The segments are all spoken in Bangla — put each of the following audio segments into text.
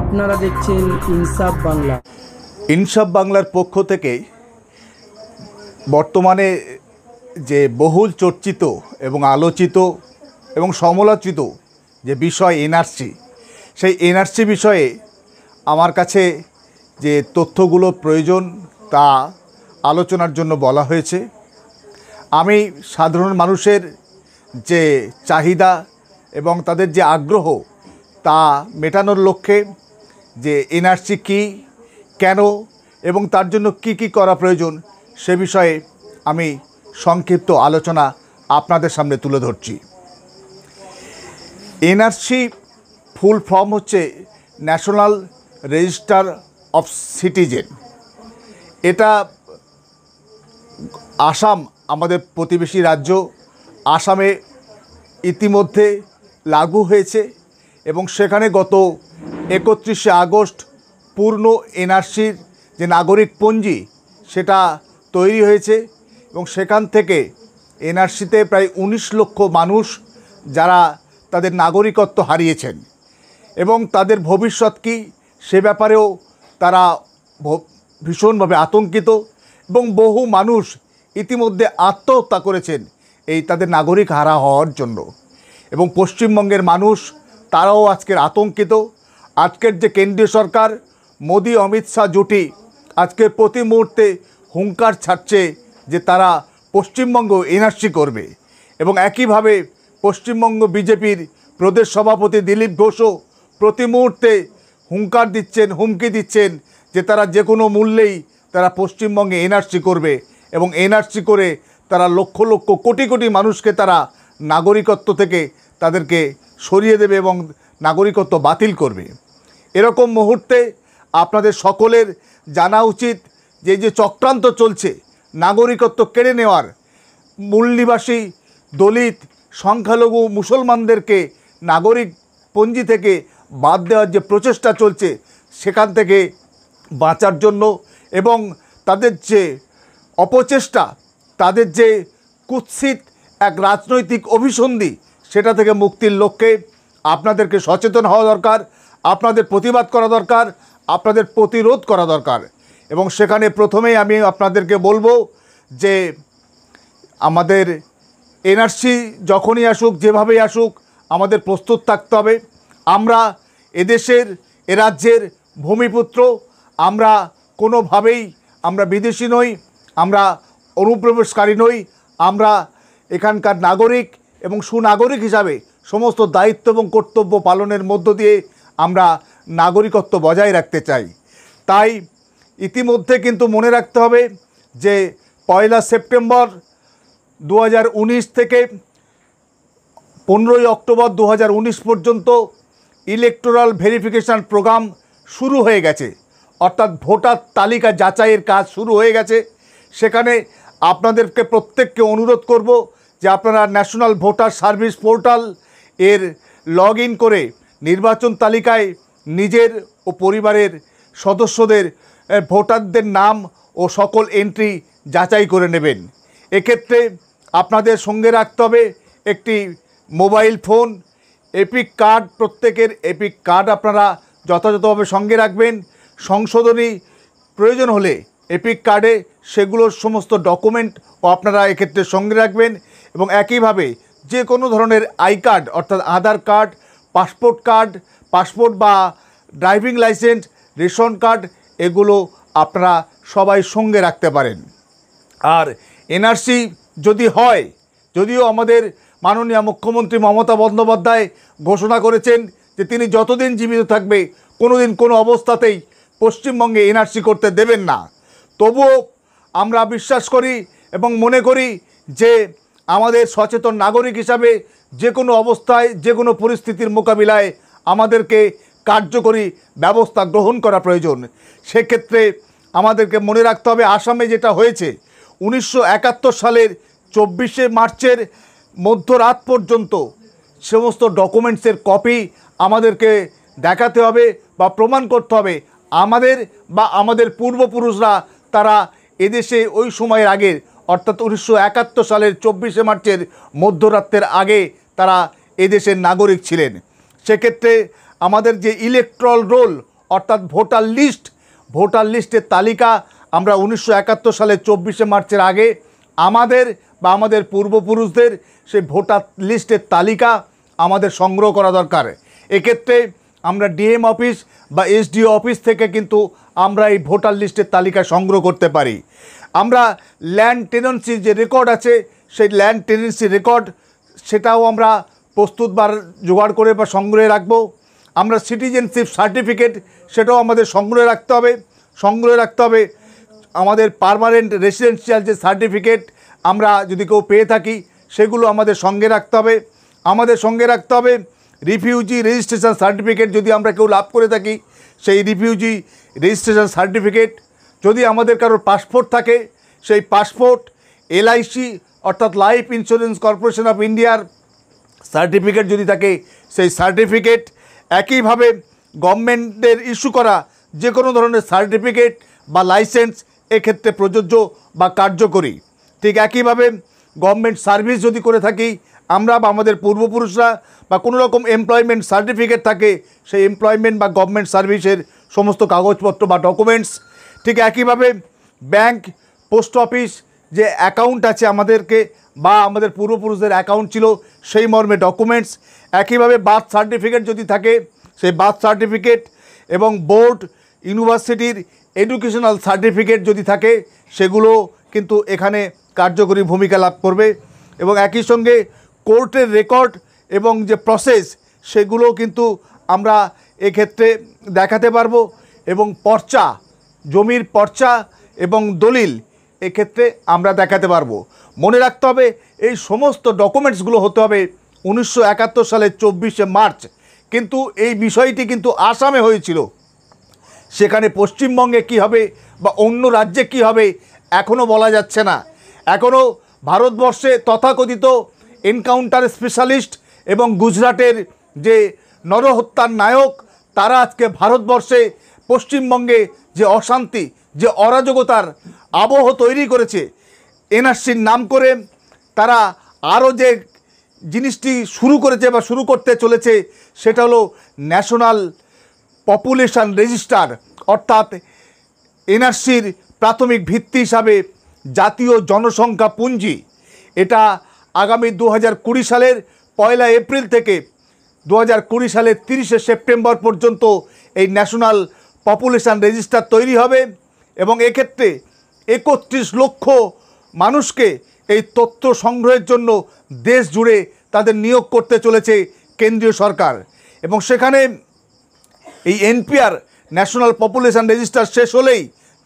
আপনারা দেখছেন ইনসাফ বাংলা ইনসাফ বাংলার পক্ষ থেকে বর্তমানে যে বহুল চর্চিত এবং আলোচিত এবং সমালোচিত যে বিষয় এনআরসি সেই এনআরসি বিষয়ে আমার কাছে যে তথ্যগুলো প্রয়োজন তা আলোচনার জন্য বলা হয়েছে আমি সাধারণ মানুষের যে চাহিদা এবং তাদের যে আগ্রহ তা মেটানোর লক্ষ্যে যে এনআরসি কি কেন এবং তার জন্য কি কি করা প্রয়োজন সে বিষয়ে আমি সংক্ষিপ্ত আলোচনা আপনাদের সামনে তুলে ধরছি এনআরসি ফুল ফর্ম হচ্ছে ন্যাশনাল রেজিস্টার অফ সিটিজেন এটা আসাম আমাদের প্রতিবেশী রাজ্য আসামে ইতিমধ্যে লাগু হয়েছে এবং সেখানে গত একত্রিশে আগস্ট পূর্ণ এনআরসির যে নাগরিক পঞ্জি সেটা তৈরি হয়েছে এবং সেখান থেকে এনআরসিতে প্রায় ১৯ লক্ষ মানুষ যারা তাদের নাগরিকত্ব হারিয়েছেন এবং তাদের ভবিষ্যৎ কী সে ব্যাপারেও তারা ভীষণভাবে আতঙ্কিত এবং বহু মানুষ ইতিমধ্যে আত্মহত্যা করেছেন এই তাদের নাগরিক হারা হওয়ার জন্য এবং পশ্চিমবঙ্গের মানুষ তারাও আজকের আতঙ্কিত আজকের যে কেন্দ্রীয় সরকার মোদি অমিত শাহ জুটি আজকের প্রতি মুহূর্তে হুঙ্কার ছাড়ছে যে তারা পশ্চিমবঙ্গ এনআরসি করবে এবং একইভাবে পশ্চিমবঙ্গ বিজেপির প্রদেশ সভাপতি দিলীপ ঘোষও প্রতি মুহূর্তে হুঙ্কার দিচ্ছেন হুমকি দিচ্ছেন যে তারা যে কোনো মূল্যেই তারা পশ্চিমবঙ্গে এনআরসি করবে এবং এনআরসি করে তারা লক্ষ লক্ষ কোটি কোটি মানুষকে তারা নাগরিকত্ব থেকে তাদেরকে সরিয়ে দেবে এবং নাগরিকত্ব বাতিল করবে এরকম মুহূর্তে আপনাদের সকলের জানা উচিত যে যে চক্রান্ত চলছে নাগরিকত্ব কেড়ে নেওয়ার মূল নিবাসী দলিত সংখ্যালঘু মুসলমানদেরকে নাগরিক পঞ্জি থেকে বাদ দেওয়ার যে প্রচেষ্টা চলছে সেখান থেকে বাঁচার জন্য এবং তাদের যে অপচেষ্টা তাদের যে কুৎসিত এক রাজনৈতিক অভিসন্ধি সেটা থেকে মুক্তির লক্ষ্যে আপনাদেরকে সচেতন হওয়া দরকার আপনাদের প্রতিবাদ করা দরকার আপনাদের প্রতিরোধ করা দরকার এবং সেখানে প্রথমেই আমি আপনাদেরকে বলবো যে আমাদের এনআরসি যখনই আসুক যেভাবেই আসুক আমাদের প্রস্তুত থাকতে হবে আমরা এদেশের এ রাজ্যের ভূমিপুত্র আমরা কোনোভাবেই আমরা বিদেশি নই আমরা অনুপ্রবেশকারী নই আমরা এখানকার নাগরিক এবং সুনাগরিক হিসাবে সমস্ত দায়িত্ব এবং কর্তব্য পালনের মধ্য দিয়ে আমরা নাগরিকত্ব বজায় রাখতে চাই তাই ইতিমধ্যে কিন্তু মনে রাখতে হবে যে পয়লা সেপ্টেম্বর দু থেকে পনেরোই অক্টোবর দু পর্যন্ত ইলেকটোরাল ভেরিফিকেশান প্রোগ্রাম শুরু হয়ে গেছে অর্থাৎ ভোটার তালিকা যাচাইয়ের কাজ শুরু হয়ে গেছে সেখানে আপনাদেরকে প্রত্যেককে অনুরোধ করব যে আপনারা ন্যাশনাল ভোটার সার্ভিস পোর্টাল এর লগ করে নির্বাচন তালিকায় নিজের ও পরিবারের সদস্যদের ভোটারদের নাম ও সকল এন্ট্রি যাচাই করে নেবেন এক্ষেত্রে আপনাদের সঙ্গে রাখতে হবে একটি মোবাইল ফোন এপিক কার্ড প্রত্যেকের এপিক কার্ড আপনারা যথাযথভাবে সঙ্গে রাখবেন সংশোধনী প্রয়োজন হলে এপিক কার্ডে সেগুলোর সমস্ত ডকুমেন্ট ও আপনারা এক্ষেত্রে সঙ্গে রাখবেন এবং একইভাবে যে কোনো ধরনের আই কার্ড অর্থাৎ Aadhaar card passport card passport বা ড্রাইভিং লাইসেন্স রেশন কার্ড এগুলো আপনারা সবাই সঙ্গে রাখতে পারেন আর এনআরসি যদি হয় যদিও আমাদের মাননীয় মুখ্যমন্ত্রী মমতা বন্দ্যোপাধ্যায় ঘোষণা করেছেন যে তিনি যতদিন জীবিত থাকবে কোনো দিন কোনো অবস্থাতেই পশ্চিমবঙ্গে এনআরসি করতে দেবেন না তবুও আমরা বিশ্বাস করি এবং মনে করি যে আমাদের সচেতন নাগরিক হিসাবে যে কোনো অবস্থায় যে কোনো পরিস্থিতির মোকাবিলায় আমাদেরকে কার্যকরী ব্যবস্থা গ্রহণ করা প্রয়োজন সেক্ষেত্রে আমাদেরকে মনে রাখতে হবে আসামে যেটা হয়েছে উনিশশো সালের চব্বিশে মার্চের মধ্যরাত পর্যন্ত সমস্ত ডকুমেন্টসের কপি আমাদেরকে দেখাতে হবে বা প্রমাণ করতে হবে আমাদের বা আমাদের পূর্বপুরুষরা তারা এদেশে ওই সময়ের আগের অর্থাৎ উনিশশো একাত্তর সালের চব্বিশে মার্চের মধ্যরাত্রের আগে তারা এদেশের নাগরিক ছিলেন সেক্ষেত্রে আমাদের যে ইলেকট্রল রোল অর্থাৎ ভোটার লিস্ট ভোটার লিস্টের তালিকা আমরা উনিশশো একাত্তর সালের চব্বিশে মার্চের আগে আমাদের বা আমাদের পূর্বপুরুষদের সে ভোটার লিস্টের তালিকা আমাদের সংগ্রহ করা দরকার এক্ষেত্রে আমরা ডিএম অফিস বা এসডিও অফিস থেকে কিন্তু আমরা এই ভোটার লিস্টের তালিকা সংগ্রহ করতে পারি আমরা ল্যান্ড টেনেন্সির যে রেকর্ড আছে সেই ল্যান্ড টেনেন্সির রেকর্ড সেটাও আমরা প্রস্তুত বা জোগাড় করে বা সংগ্রহে রাখবো আমরা সিটিজেনশিপ সার্টিফিকেট সেটাও আমাদের সংগ্রহে রাখতে হবে সংগ্রহে রাখতে হবে আমাদের পারমানেন্ট রেসিডেন্সিয়াল যে সার্টিফিকেট আমরা যদি কেউ পেয়ে থাকি সেগুলো আমাদের সঙ্গে রাখতে হবে আমাদের সঙ্গে রাখতে হবে রিফিউজি রেজিস্ট্রেশন সার্টিফিকেট যদি আমরা কেউ লাভ করে থাকি সেই রিফিউজি রেজিস্ট্রেশন সার্টিফিকেট যদি আমাদের কারোর পাসপোর্ট থাকে সেই পাসপোর্ট এলআইসি অর্থাৎ লাইফ ইন্স্যুরেন্স কর্পোরেশন অফ ইন্ডিয়ার সার্টিফিকেট যদি থাকে সেই সার্টিফিকেট একইভাবে গভর্নমেন্টের ইস্যু করা যে কোনো ধরনের সার্টিফিকেট বা লাইসেন্স এক্ষেত্রে প্রযোজ্য বা কার্যকরী ঠিক একইভাবে গভর্নমেন্ট সার্ভিস যদি করে থাকি আমরা বা আমাদের পূর্বপুরুষরা বা কোনো রকম এমপ্লয়মেন্ট সার্টিফিকেট থাকে সেই এমপ্লয়মেন্ট বা গভর্নমেন্ট সার্ভিসের সমস্ত কাগজপত্র বা ডকুমেন্টস ঠিক একইভাবে ব্যাংক পোস্ট অফিস যে অ্যাকাউন্ট আছে আমাদেরকে বা আমাদের পূর্বপুরুষদের অ্যাকাউন্ট ছিল সেই মর্মে ডকুমেন্টস একইভাবে বার্থ সার্টিফিকেট যদি থাকে সেই বার্থ সার্টিফিকেট এবং বোর্ড ইউনিভার্সিটির এডুকেশনাল সার্টিফিকেট যদি থাকে সেগুলো কিন্তু এখানে কার্যকরী ভূমিকা লাভ করবে এবং একই সঙ্গে কোর্টের রেকর্ড এবং যে প্রসেস সেগুলো কিন্তু আমরা এক্ষেত্রে দেখাতে পারবো এবং পর্চা জমির পর্চা এবং দলিল এক্ষেত্রে আমরা দেখাতে পারবো মনে রাখতে হবে এই সমস্ত ডকুমেন্টসগুলো হতে হবে উনিশশো একাত্তর সালের চব্বিশে মার্চ কিন্তু এই বিষয়টি কিন্তু আসামে হয়েছিল সেখানে পশ্চিমবঙ্গে কি হবে বা অন্য রাজ্যে কি হবে এখনও বলা যাচ্ছে না এখনও ভারতবর্ষে তথাকথিত এনকাউন্টার স্পেশালিস্ট এবং গুজরাটের যে নরহত্যার নায়ক তারা আজকে ভারতবর্ষে পশ্চিমবঙ্গে যে অশান্তি যে অরাজকতার আবহ তৈরি করেছে এনআরসির নাম করে তারা আরও যে জিনিসটি শুরু করেছে বা শুরু করতে চলেছে সেটা হলো ন্যাশনাল পপুলেশান রেজিস্টার অর্থাৎ এনআরসির প্রাথমিক ভিত্তি হিসাবে জাতীয় জনসংখ্যা পুঞ্জি এটা আগামী দু সালের পয়লা এপ্রিল থেকে দু সালের তিরিশে সেপ্টেম্বর পর্যন্ত এই ন্যাশনাল পপুলেশান রেজিস্টার তৈরি হবে এবং এক্ষেত্রে একত্রিশ লক্ষ মানুষকে এই তথ্য সংগ্রহের জন্য দেশ জুড়ে তাদের নিয়োগ করতে চলেছে কেন্দ্রীয় সরকার এবং সেখানে এই এনপিআর ন্যাশনাল পপুলেশান রেজিস্টার শেষ হলেই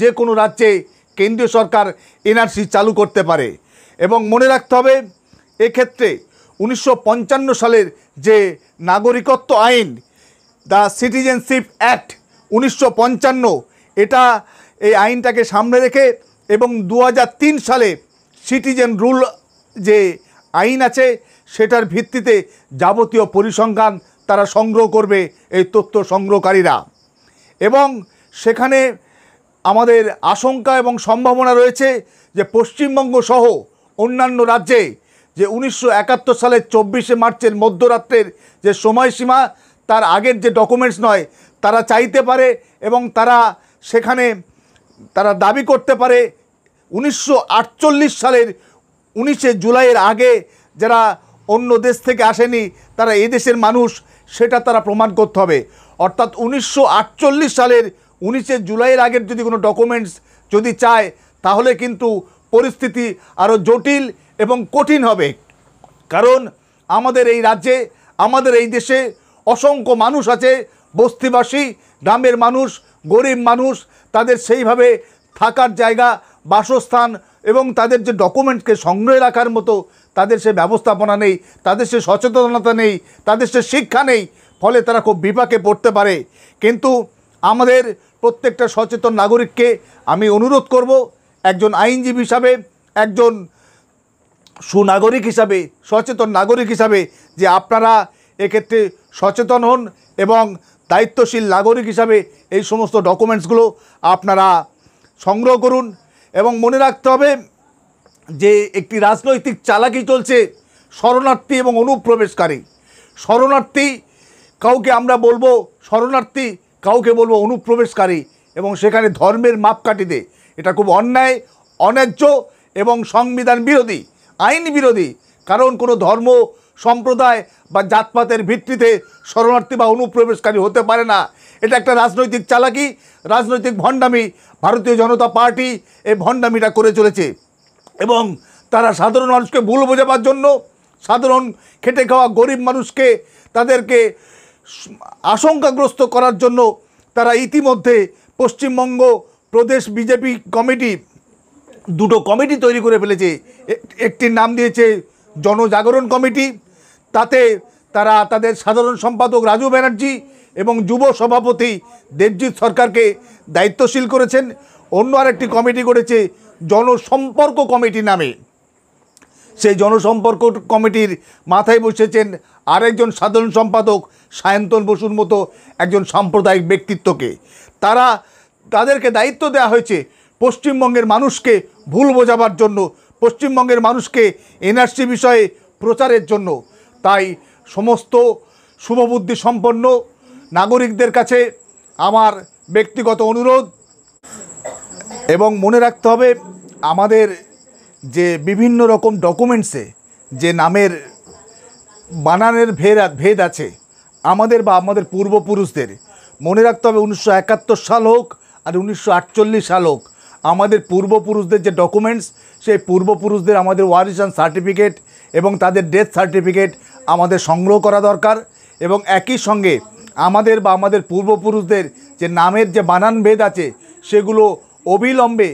যে কোনো রাজ্যে কেন্দ্রীয় সরকার এনআরসি চালু করতে পারে এবং মনে রাখতে হবে এক্ষেত্রে উনিশশো সালের যে নাগরিকত্ব আইন দ্য সিটিজেনশিপ অ্যাক্ট উনিশশো এটা এই আইনটাকে সামনে রেখে এবং দু সালে সিটিজেন রুল যে আইন আছে সেটার ভিত্তিতে যাবতীয় পরিসংখ্যান তারা সংগ্রহ করবে এই তথ্য সংগ্রহকারীরা এবং সেখানে আমাদের আশঙ্কা এবং সম্ভাবনা রয়েছে যে পশ্চিমবঙ্গ সহ অন্যান্য রাজ্যে যে উনিশশো সালের চব্বিশে মার্চের মধ্যরাত্রের যে সময়সীমা তার আগের যে ডকুমেন্টস নয় তারা চাইতে পারে এবং তারা সেখানে তারা দাবি করতে পারে উনিশশো সালের উনিশে জুলাইয়ের আগে যারা অন্য দেশ থেকে আসেনি তারা এদেশের মানুষ সেটা তারা প্রমাণ করতে হবে অর্থাৎ উনিশশো সালের উনিশে জুলাইয়ের আগের যদি কোনো ডকুমেন্টস যদি চায় তাহলে কিন্তু পরিস্থিতি আরও জটিল এবং কঠিন হবে কারণ আমাদের এই রাজ্যে আমাদের এই দেশে অসংখ্য মানুষ আছে বস্তিবাসী গ্রামের মানুষ গরিব মানুষ তাদের সেইভাবে থাকার জায়গা বাসস্থান এবং তাদের যে ডকুমেন্টকে সংগ্রহে রাখার মতো তাদের সে ব্যবস্থাপনা নেই তাদের সে সচেতনতা নেই তাদের সে শিক্ষা নেই ফলে তারা খুব বিপাকে পড়তে পারে কিন্তু আমাদের প্রত্যেকটা সচেতন নাগরিককে আমি অনুরোধ করব একজন আইনজীবী হিসাবে একজন সুনাগরিক হিসাবে সচেতন নাগরিক হিসাবে যে আপনারা এক্ষেত্রে সচেতন হন এবং দায়িত্বশীল নাগরিক হিসাবে এই সমস্ত ডকুমেন্টসগুলো আপনারা সংগ্রহ করুন এবং মনে রাখতে হবে যে একটি রাজনৈতিক চালাকি চলছে শরণার্থী এবং অনুপ্রবেশকারী শরণার্থী কাউকে আমরা বলবো শরণার্থী কাউকে বলবো অনুপ্রবেশকারী এবং সেখানে ধর্মের মাপকাঠিতে এটা খুব অন্যায় অন্যায্য এবং সংবিধান বিরোধী আইন বিরোধী কারণ কোনো ধর্ম সম্প্রদায় বা জাতপাতের ভিত্তিতে শরণার্থী বা অনুপ্রবেশকারী হতে পারে না এটা একটা রাজনৈতিক চালাকি রাজনৈতিক ভণ্ডামি ভারতীয় জনতা পার্টি এই ভণ্ডামিটা করে চলেছে এবং তারা সাধারণ মানুষকে ভুল বোঝাবার জন্য সাধারণ খেটে খাওয়া গরিব মানুষকে তাদেরকে আশঙ্কাগ্রস্ত করার জন্য তারা ইতিমধ্যে পশ্চিমবঙ্গ প্রদেশ বিজেপি কমিটি দুটো কমিটি তৈরি করে ফেলেছে একটির নাম দিয়েছে জনজাগরণ কমিটি তাতে তারা তাদের সাধারণ সম্পাদক রাজু ব্যানার্জি এবং যুব সভাপতি দেবজিৎ সরকারকে দায়িত্বশীল করেছেন অন্য আরেকটি কমিটি করেছে জনসম্পর্ক কমিটি নামে সেই জনসম্পর্ক কমিটির মাথায় বসেছেন আরেকজন সাধারণ সম্পাদক সায়ন্তন বসুর মতো একজন সাম্প্রদায়িক ব্যক্তিত্বকে তারা তাদেরকে দায়িত্ব দেওয়া হয়েছে পশ্চিমবঙ্গের মানুষকে ভুল বোঝাবার জন্য পশ্চিমবঙ্গের মানুষকে এনআরসি বিষয়ে প্রচারের জন্য তাই সমস্ত শুভবুদ্ধি সম্পন্ন নাগরিকদের কাছে আমার ব্যক্তিগত অনুরোধ এবং মনে রাখতে হবে আমাদের যে বিভিন্ন রকম ডকুমেন্টসে যে নামের বানানের ভেদ ভেদ আছে আমাদের বা আমাদের পূর্বপুরুষদের মনে রাখতে হবে উনিশশো একাত্তর সাল হোক আর উনিশশো আটচল্লিশ সাল হোক আমাদের পূর্বপুরুষদের যে ডকুমেন্টস সেই পূর্বপুরুষদের আমাদের ওয়ারিশান সার্টিফিকেট এবং তাদের ডেথ সার্টিফিকেট আমাদের সংগ্রহ করা দরকার এবং একই সঙ্গে আমাদের বা আমাদের পূর্বপুরুষদের যে নামের যে বানান ভেদ আছে সেগুলো অবিলম্বে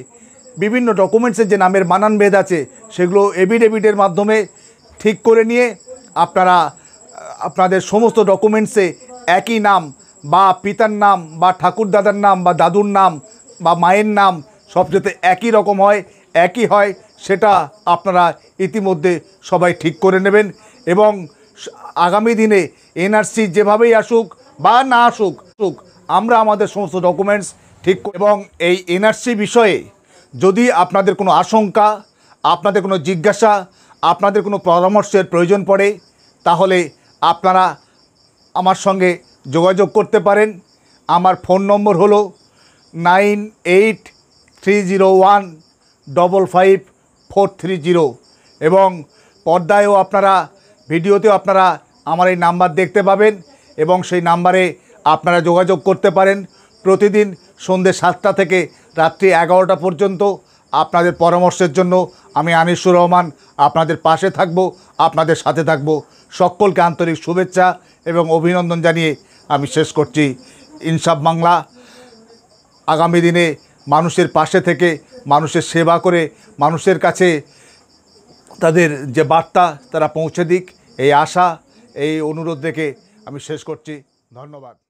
বিভিন্ন ডকুমেন্টসের যে নামের বানান ভেদ আছে সেগুলো এভিডেভিটের মাধ্যমে ঠিক করে নিয়ে আপনারা আপনাদের সমস্ত ডকুমেন্টসে একই নাম বা পিতার নাম বা ঠাকুরদাদার নাম বা দাদুর নাম বা মায়ের নাম সব যাতে একই রকম হয় একই হয় সেটা আপনারা ইতিমধ্যে সবাই ঠিক করে নেবেন এবং আগামী দিনে এনআরসি যেভাবেই আসুক বা না আসুক আসুক আমরা আমাদের সমস্ত ডকুমেন্টস ঠিক এবং এই এনআরসি বিষয়ে যদি আপনাদের কোনো আশঙ্কা আপনাদের কোনো জিজ্ঞাসা আপনাদের কোনো পরামর্শের প্রয়োজন পড়ে তাহলে আপনারা আমার সঙ্গে যোগাযোগ করতে পারেন আমার ফোন নম্বর হলো nine eight three zero one double five four three zero এবং পর্দায়ও আপনারা ভিডিওতেও আপনারা আমার এই নাম্বার দেখতে পাবেন এবং সেই নাম্বারে আপনারা যোগাযোগ করতে পারেন প্রতিদিন সন্ধ্যে সাতটা থেকে রাত্রি এগারোটা পর্যন্ত আপনাদের পরামর্শের জন্য আমি আনিসুর রহমান আপনাদের পাশে থাকব আপনাদের সাথে থাকব সকলকে আন্তরিক শুভেচ্ছা এবং অভিনন্দন জানিয়ে আমি শেষ করছি ইনসাফ বাংলা আগামী দিনে মানুষের পাশে থেকে মানুষের সেবা করে মানুষের কাছে তাদের যে বার্তা তারা পৌঁছে দিক এই আশা এই অনুরোধ দেখে আমি শেষ করছি ধন্যবাদ